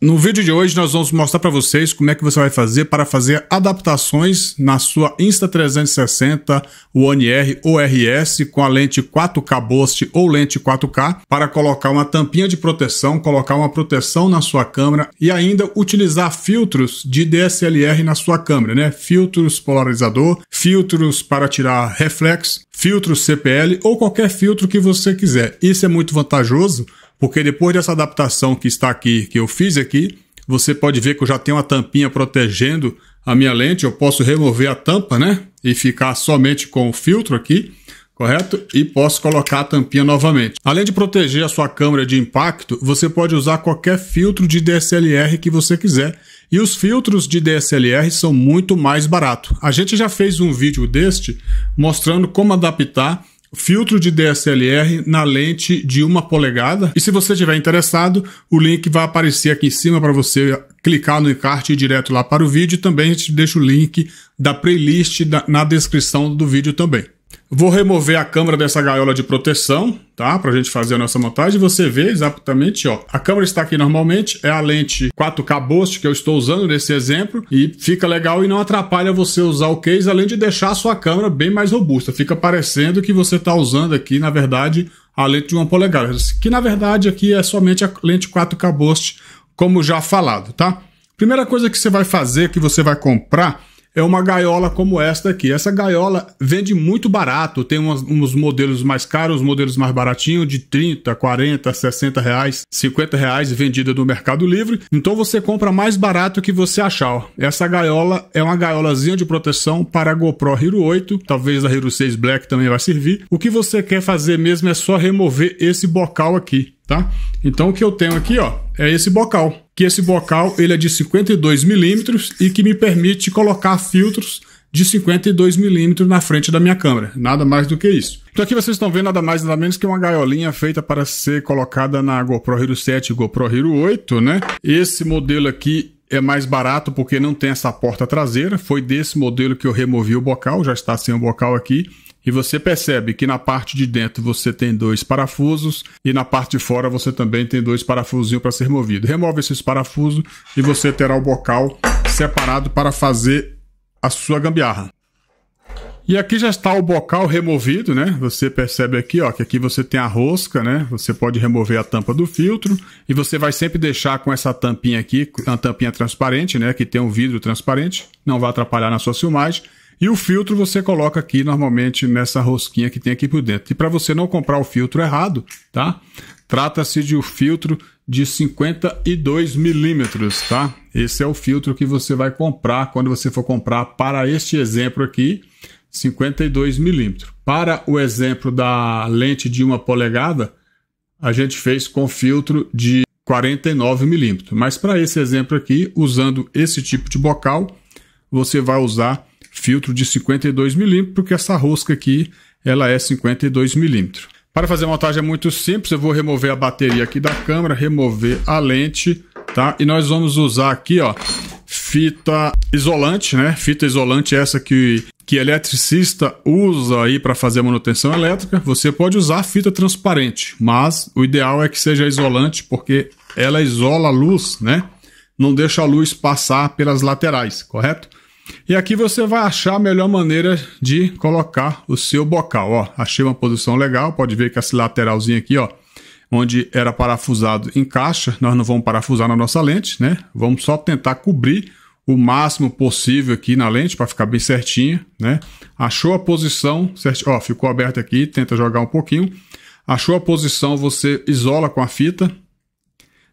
No vídeo de hoje nós vamos mostrar para vocês como é que você vai fazer para fazer adaptações na sua Insta360 One R ou RS com a lente 4K Boost ou lente 4K para colocar uma tampinha de proteção, colocar uma proteção na sua câmera e ainda utilizar filtros de DSLR na sua câmera, né? Filtros polarizador, filtros para tirar reflexo, filtros CPL ou qualquer filtro que você quiser. Isso é muito vantajoso porque depois dessa adaptação que está aqui, que eu fiz aqui, você pode ver que eu já tenho uma tampinha protegendo a minha lente. Eu posso remover a tampa, né? E ficar somente com o filtro aqui, correto? E posso colocar a tampinha novamente. Além de proteger a sua câmera de impacto, você pode usar qualquer filtro de DSLR que você quiser. E os filtros de DSLR são muito mais baratos. A gente já fez um vídeo deste mostrando como adaptar filtro de DSLR na lente de uma polegada. E se você estiver interessado, o link vai aparecer aqui em cima para você clicar no encarte e ir direto lá para o vídeo. Também a gente deixa o link da playlist na descrição do vídeo também. Vou remover a câmera dessa gaiola de proteção, tá? Pra gente fazer a nossa montagem. Você vê exatamente, ó. A câmera está aqui normalmente, é a lente 4K Boost que eu estou usando nesse exemplo. E fica legal e não atrapalha você usar o case, além de deixar a sua câmera bem mais robusta. Fica parecendo que você está usando aqui, na verdade, a lente de uma polegada. Que, na verdade, aqui é somente a lente 4K Boost, como já falado, tá? Primeira coisa que você vai fazer, que você vai comprar é uma gaiola como esta aqui. Essa gaiola vende muito barato, tem umas, uns modelos mais caros, modelos mais baratinhos, de 30, 40, 60 reais, 50 reais vendida no Mercado Livre. Então você compra mais barato que você achar. Ó. Essa gaiola é uma gaiolazinha de proteção para a GoPro Hero 8, talvez a Hero 6 Black também vai servir. O que você quer fazer mesmo é só remover esse bocal aqui, tá? Então o que eu tenho aqui, ó, é esse bocal que esse bocal ele é de 52 milímetros e que me permite colocar filtros de 52 milímetros na frente da minha câmera, nada mais do que isso. Então aqui vocês estão vendo nada mais nada menos que uma gaiolinha feita para ser colocada na GoPro Hero 7 e GoPro Hero 8, né? Esse modelo aqui é mais barato porque não tem essa porta traseira, foi desse modelo que eu removi o bocal, já está sem o bocal aqui. E você percebe que na parte de dentro você tem dois parafusos e na parte de fora você também tem dois parafusinhos para ser removido. Remove esses parafusos e você terá o bocal separado para fazer a sua gambiarra. E aqui já está o bocal removido, né? Você percebe aqui, ó, que aqui você tem a rosca, né? Você pode remover a tampa do filtro e você vai sempre deixar com essa tampinha aqui, a tampinha transparente, né? Que tem um vidro transparente, não vai atrapalhar na sua filmagem. E o filtro você coloca aqui normalmente nessa rosquinha que tem aqui por dentro. E para você não comprar o filtro errado, tá? Trata-se de um filtro de 52 milímetros, tá? Esse é o filtro que você vai comprar quando você for comprar para este exemplo aqui, 52 milímetros. Para o exemplo da lente de uma polegada, a gente fez com filtro de 49 milímetros. Mas para esse exemplo aqui, usando esse tipo de bocal, você vai usar filtro de 52 milímetros, porque essa rosca aqui ela é 52 milímetros. Para fazer a montagem é muito simples, eu vou remover a bateria aqui da câmera, remover a lente, tá? E nós vamos usar aqui, ó, fita isolante, né? Fita isolante é essa que que eletricista usa aí para fazer a manutenção elétrica. Você pode usar fita transparente, mas o ideal é que seja isolante porque ela isola a luz, né? Não deixa a luz passar pelas laterais, correto? E aqui você vai achar a melhor maneira de colocar o seu bocal. Ó, achei uma posição legal, pode ver que esse lateralzinho aqui, ó, onde era parafusado encaixa. Nós não vamos parafusar na nossa lente, né? Vamos só tentar cobrir o máximo possível aqui na lente para ficar bem certinho, né? Achou a posição, certo? Ó, ficou aberto aqui, tenta jogar um pouquinho. Achou a posição, você isola com a fita,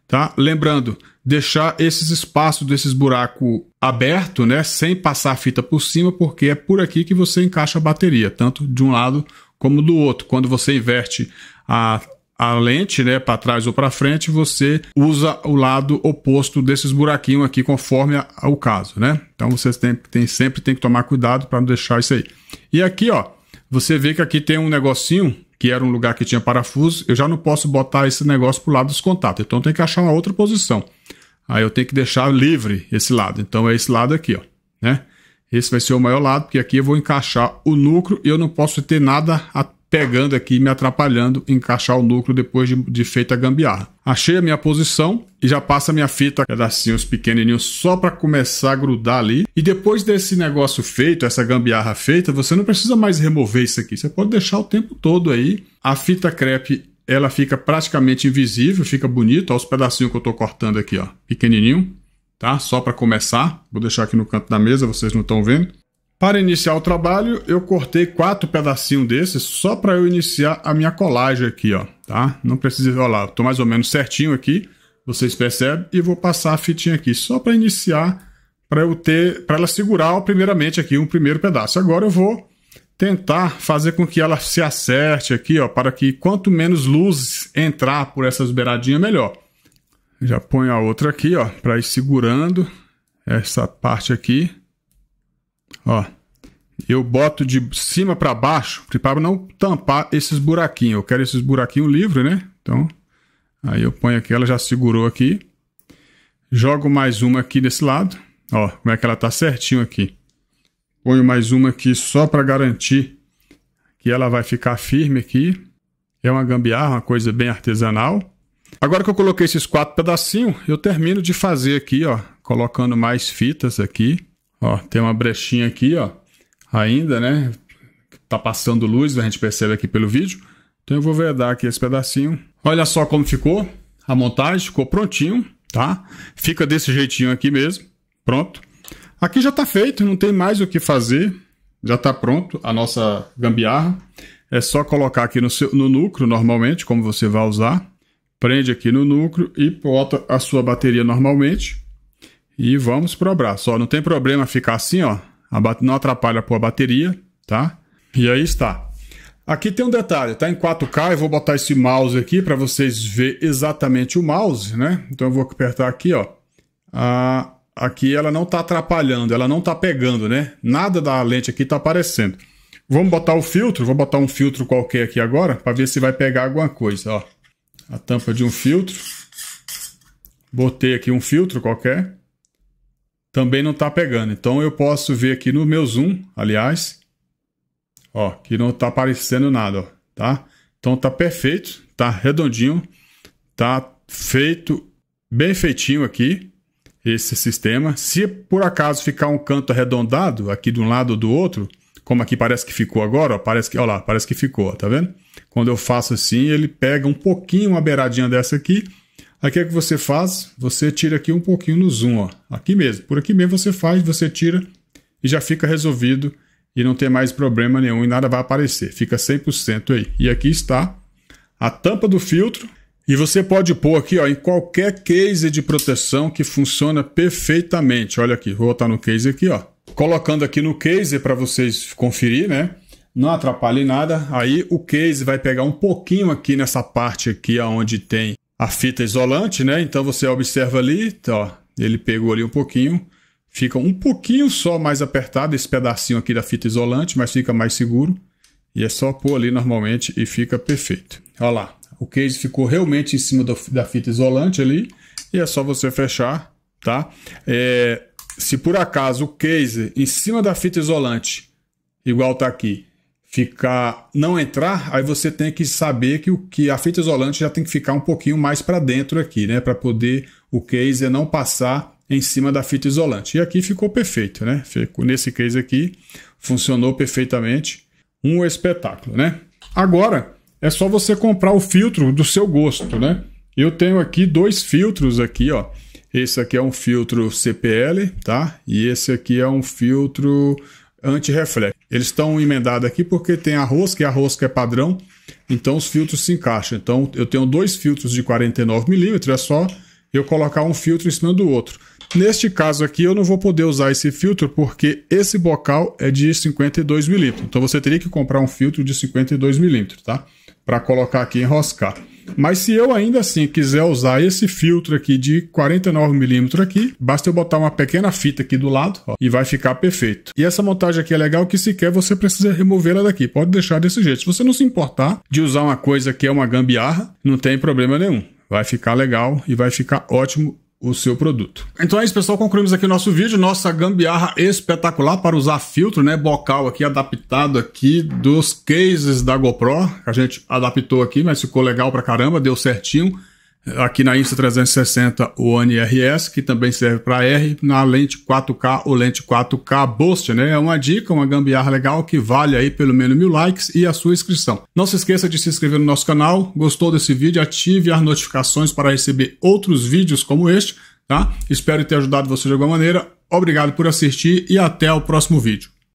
tá? Lembrando, deixar esses espaços desses buracos aberto, né, sem passar a fita por cima, porque é por aqui que você encaixa a bateria, tanto de um lado como do outro. Quando você inverte a, a lente, né, para trás ou para frente, você usa o lado oposto desses buraquinhos aqui, conforme a, a, o caso, né? Então você tem, tem sempre tem que tomar cuidado para não deixar isso aí. E aqui, ó, você vê que aqui tem um negocinho que era um lugar que tinha parafuso, eu já não posso botar esse negócio para o lado dos contatos, então tem que achar uma outra posição. Aí eu tenho que deixar livre esse lado. Então é esse lado aqui, ó, né? Esse vai ser o maior lado, porque aqui eu vou encaixar o núcleo e eu não posso ter nada pegando aqui, me atrapalhando encaixar o núcleo depois de, de feita a gambiarra. Achei a minha posição e já passa a minha fita, pedacinhos pequenininhos, só para começar a grudar ali. E depois desse negócio feito, essa gambiarra feita, você não precisa mais remover isso aqui. Você pode deixar o tempo todo aí. A fita crepe ela fica praticamente invisível, fica bonito. Olha os pedacinhos que eu estou cortando aqui, ó, pequenininho, tá? Só para começar, vou deixar aqui no canto da mesa, vocês não estão vendo. Para iniciar o trabalho, eu cortei quatro pedacinhos desses só para eu iniciar a minha colagem aqui, ó, tá? Não precisa, olha lá, estou mais ou menos certinho aqui, vocês percebem, e vou passar a fitinha aqui só para iniciar, para eu ter, para ela segurar primeiramente aqui um primeiro pedaço. Agora eu vou tentar fazer com que ela se acerte aqui, ó, para que quanto menos luz entrar por essas beiradinhas, melhor. Já ponho a outra aqui, ó, para ir segurando essa parte aqui. Ó, eu boto de cima para baixo, para não tampar esses buraquinhos. Eu quero esses buraquinhos livres, né? Então, aí eu ponho aqui, ela já segurou aqui. Jogo mais uma aqui desse lado. Ó, como é que ela tá certinho aqui. Ponho mais uma aqui só para garantir que ela vai ficar firme aqui. É uma gambiarra, uma coisa bem artesanal. Agora que eu coloquei esses quatro pedacinhos, eu termino de fazer aqui, ó, colocando mais fitas aqui. Ó, tem uma brechinha aqui, ó, ainda, né? Tá passando luz, a gente percebe aqui pelo vídeo. Então eu vou vedar aqui esse pedacinho. Olha só como ficou a montagem, ficou prontinho, tá? Fica desse jeitinho aqui mesmo, pronto. Aqui já está feito, não tem mais o que fazer, já está pronto a nossa gambiarra. É só colocar aqui no, seu, no núcleo, normalmente, como você vai usar. Prende aqui no núcleo e bota a sua bateria normalmente. E vamos pro abraço. Ó, não tem problema ficar assim, ó. Não atrapalha a bateria, tá? E aí está. Aqui tem um detalhe, tá em 4K, eu vou botar esse mouse aqui para vocês ver exatamente o mouse, né? Então eu vou apertar aqui, ó. Ah, aqui ela não está atrapalhando, ela não está pegando, né? Nada da lente aqui está aparecendo. Vamos botar o filtro, vou botar um filtro qualquer aqui agora para ver se vai pegar alguma coisa, ó. A tampa de um filtro. Botei aqui um filtro qualquer. Também não está pegando. Então eu posso ver aqui no meu zoom, aliás, ó, que não está aparecendo nada, ó, tá? Então está perfeito, está redondinho, está feito, bem feitinho aqui esse sistema. Se por acaso ficar um canto arredondado aqui de um lado ou do outro, como aqui parece que ficou agora, ó, parece que, ó lá, parece que ficou, ó, tá vendo? Quando eu faço assim, ele pega um pouquinho uma beiradinha dessa aqui. Aqui é que você faz, você tira aqui um pouquinho no zoom, ó, aqui mesmo. Por aqui mesmo você faz, você tira e já fica resolvido e não tem mais problema nenhum e nada vai aparecer. Fica 100% aí. E aqui está a tampa do filtro e você pode pôr aqui ó, em qualquer case de proteção que funciona perfeitamente. Olha aqui, vou botar no case aqui. ó. Colocando aqui no case para vocês conferir, né? Não atrapalhe nada. Aí o case vai pegar um pouquinho aqui nessa parte aqui aonde tem a fita isolante, né? Então você observa ali, ó, ele pegou ali um pouquinho. Fica um pouquinho só mais apertado esse pedacinho aqui da fita isolante, mas fica mais seguro. E é só pôr ali normalmente e fica perfeito. Olha lá. O case ficou realmente em cima do, da fita isolante ali e é só você fechar, tá? É, se por acaso o case em cima da fita isolante, igual tá aqui, ficar não entrar, aí você tem que saber que o que a fita isolante já tem que ficar um pouquinho mais para dentro aqui, né, para poder o case não passar em cima da fita isolante. E aqui ficou perfeito, né? Ficou nesse case aqui funcionou perfeitamente, um espetáculo, né? Agora é só você comprar o filtro do seu gosto, né? Eu tenho aqui dois filtros aqui, ó. Esse aqui é um filtro CPL, tá? E esse aqui é um filtro anti-reflexo. Eles estão emendados aqui porque tem a rosca e a rosca é padrão, então os filtros se encaixam. Então eu tenho dois filtros de 49mm, é só eu colocar um filtro em cima do outro. Neste caso aqui eu não vou poder usar esse filtro porque esse bocal é de 52mm, então você teria que comprar um filtro de 52mm, tá? para colocar aqui e enroscar. Mas se eu ainda assim quiser usar esse filtro aqui de 49mm aqui, basta eu botar uma pequena fita aqui do lado ó, e vai ficar perfeito. E essa montagem aqui é legal que se quer você precisa remover ela daqui. Pode deixar desse jeito. Se você não se importar de usar uma coisa que é uma gambiarra, não tem problema nenhum. Vai ficar legal e vai ficar ótimo o seu produto. Então é isso, pessoal. Concluímos aqui o nosso vídeo, nossa gambiarra espetacular para usar filtro, né, bocal aqui adaptado aqui dos cases da GoPro. A gente adaptou aqui, mas ficou legal pra caramba, deu certinho aqui na Insta360 One RS, que também serve para R, na lente 4K ou lente 4K Boost, né? É uma dica, uma gambiarra legal que vale aí pelo menos mil likes e a sua inscrição. Não se esqueça de se inscrever no nosso canal, gostou desse vídeo, ative as notificações para receber outros vídeos como este, tá? Espero ter ajudado você de alguma maneira, obrigado por assistir e até o próximo vídeo.